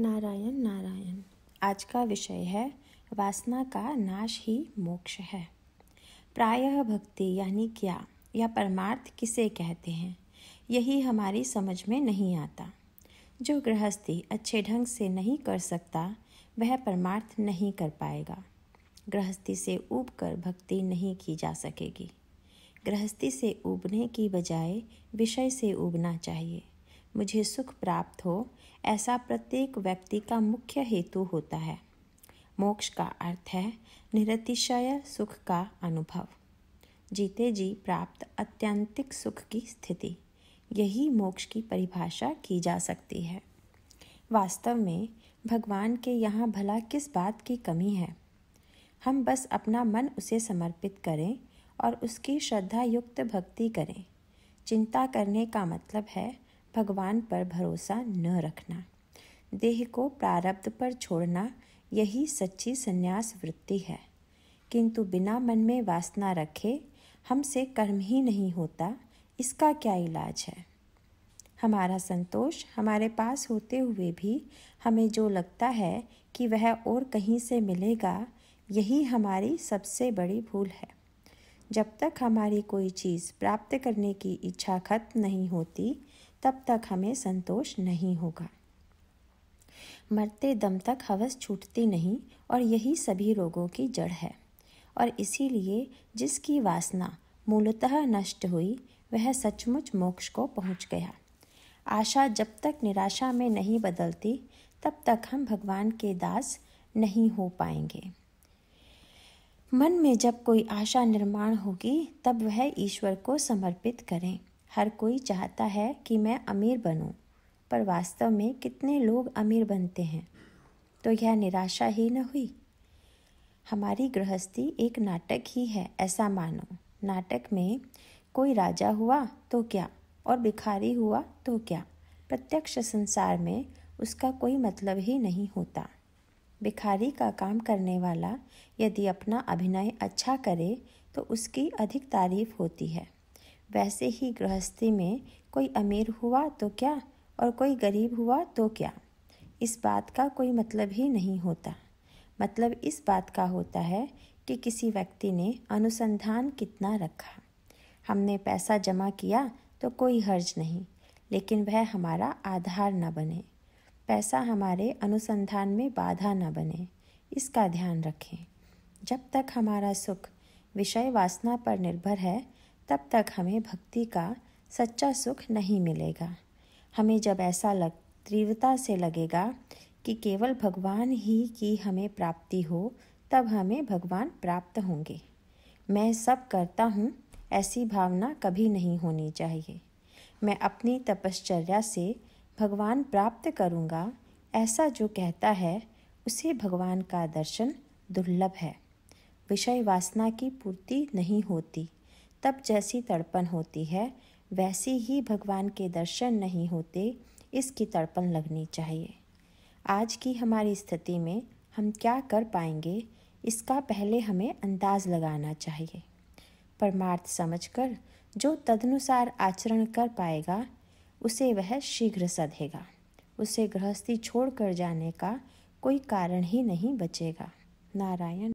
नारायण नारायण आज का विषय है वासना का नाश ही मोक्ष है प्रायः भक्ति यानी क्या या परमार्थ किसे कहते हैं यही हमारी समझ में नहीं आता जो गृहस्थी अच्छे ढंग से नहीं कर सकता वह परमार्थ नहीं कर पाएगा गृहस्थी से ऊब कर भक्ति नहीं की जा सकेगी गृहस्थी से ऊबने की बजाय विषय से ऊबना चाहिए मुझे सुख प्राप्त हो ऐसा प्रत्येक व्यक्ति का मुख्य हेतु होता है मोक्ष का अर्थ है निरतिशय सुख का अनुभव जीते जी प्राप्त अत्यंतिक सुख की स्थिति यही मोक्ष की परिभाषा की जा सकती है वास्तव में भगवान के यहाँ भला किस बात की कमी है हम बस अपना मन उसे समर्पित करें और उसकी श्रद्धा युक्त भक्ति करें चिंता करने का मतलब है भगवान पर भरोसा न रखना देह को प्रारब्ध पर छोड़ना यही सच्ची संन्यास वृत्ति है किंतु बिना मन में वासना रखे हमसे कर्म ही नहीं होता इसका क्या इलाज है हमारा संतोष हमारे पास होते हुए भी हमें जो लगता है कि वह और कहीं से मिलेगा यही हमारी सबसे बड़ी भूल है जब तक हमारी कोई चीज़ प्राप्त करने की इच्छा खत्म नहीं होती तब तक हमें संतोष नहीं होगा मरते दम तक हवस छूटती नहीं और यही सभी रोगों की जड़ है और इसीलिए जिसकी वासना मूलतः नष्ट हुई वह सचमुच मोक्ष को पहुंच गया आशा जब तक निराशा में नहीं बदलती तब तक हम भगवान के दास नहीं हो पाएंगे मन में जब कोई आशा निर्माण होगी तब वह ईश्वर को समर्पित करें हर कोई चाहता है कि मैं अमीर बनूं, पर वास्तव में कितने लोग अमीर बनते हैं तो यह निराशा ही न हुई हमारी गृहस्थी एक नाटक ही है ऐसा मानो नाटक में कोई राजा हुआ तो क्या और भिखारी हुआ तो क्या प्रत्यक्ष संसार में उसका कोई मतलब ही नहीं होता भिखारी का काम करने वाला यदि अपना अभिनय अच्छा करे तो उसकी अधिक तारीफ होती है वैसे ही गृहस्थी में कोई अमीर हुआ तो क्या और कोई गरीब हुआ तो क्या इस बात का कोई मतलब ही नहीं होता मतलब इस बात का होता है कि किसी व्यक्ति ने अनुसंधान कितना रखा हमने पैसा जमा किया तो कोई हर्ज नहीं लेकिन वह हमारा आधार न बने पैसा हमारे अनुसंधान में बाधा न बने इसका ध्यान रखें जब तक हमारा सुख विषय वासना पर निर्भर है तब तक हमें भक्ति का सच्चा सुख नहीं मिलेगा हमें जब ऐसा लग तीव्रता से लगेगा कि केवल भगवान ही की हमें प्राप्ति हो तब हमें भगवान प्राप्त होंगे मैं सब करता हूँ ऐसी भावना कभी नहीं होनी चाहिए मैं अपनी तपश्चर्या से भगवान प्राप्त करूँगा ऐसा जो कहता है उसे भगवान का दर्शन दुर्लभ है विषय वासना की पूर्ति नहीं होती तब जैसी तड़पन होती है वैसी ही भगवान के दर्शन नहीं होते इसकी तड़पन लगनी चाहिए आज की हमारी स्थिति में हम क्या कर पाएंगे इसका पहले हमें अंदाज लगाना चाहिए परमार्थ समझकर जो तदनुसार आचरण कर पाएगा उसे वह शीघ्र सधेगा उसे गृहस्थी छोड़कर जाने का कोई कारण ही नहीं बचेगा नारायण